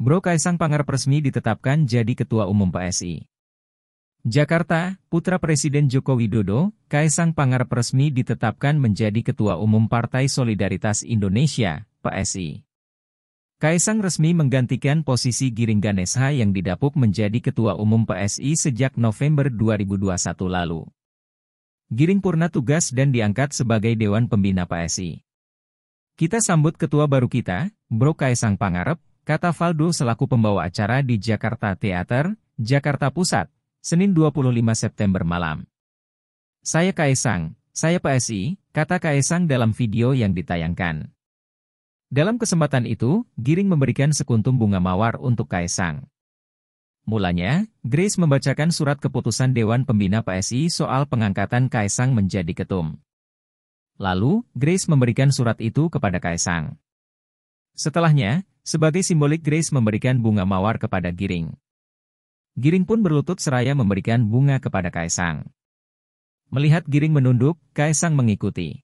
Bro Kaisang Pangarep resmi ditetapkan jadi Ketua Umum PSI. Jakarta, putra Presiden Joko Widodo, Kaisang Pangarep resmi ditetapkan menjadi Ketua Umum Partai Solidaritas Indonesia, PSI. Kaisang resmi menggantikan posisi Giring Ganesha yang didapuk menjadi Ketua Umum PSI sejak November 2021 lalu. Giring purna tugas dan diangkat sebagai Dewan Pembina PSI. Kita sambut ketua baru kita, Bro Kaisang Pangarep, kata Faldo selaku pembawa acara di Jakarta Theater, Jakarta Pusat, Senin 25 September malam. Saya Kaisang, saya PSI, kata Kaisang dalam video yang ditayangkan. Dalam kesempatan itu, Giring memberikan sekuntum bunga mawar untuk Kaisang. Mulanya, Grace membacakan surat keputusan Dewan Pembina PSI soal pengangkatan Kaisang menjadi ketum. Lalu, Grace memberikan surat itu kepada Kaisang. Setelahnya, sebagai simbolik Grace memberikan bunga mawar kepada Giring. Giring pun berlutut seraya memberikan bunga kepada Kaisang. Melihat Giring menunduk, Kaisang mengikuti.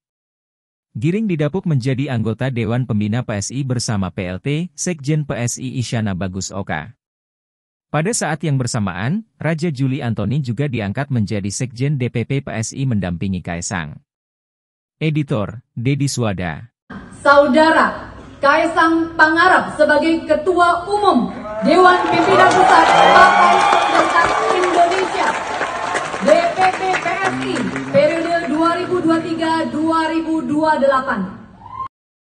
Giring didapuk menjadi anggota Dewan Pembina PSI bersama PLT, Sekjen PSI Isyana Bagus Oka. Pada saat yang bersamaan, Raja Juli Antoni juga diangkat menjadi Sekjen DPP PSI mendampingi Kaisang. Editor, Dedi Suwada. Saudara, Kaisang Pangarap sebagai Ketua Umum Dewan Pimpinan Pusat Partai Solidaritas Indonesia DPP PSI periode 2023-2028.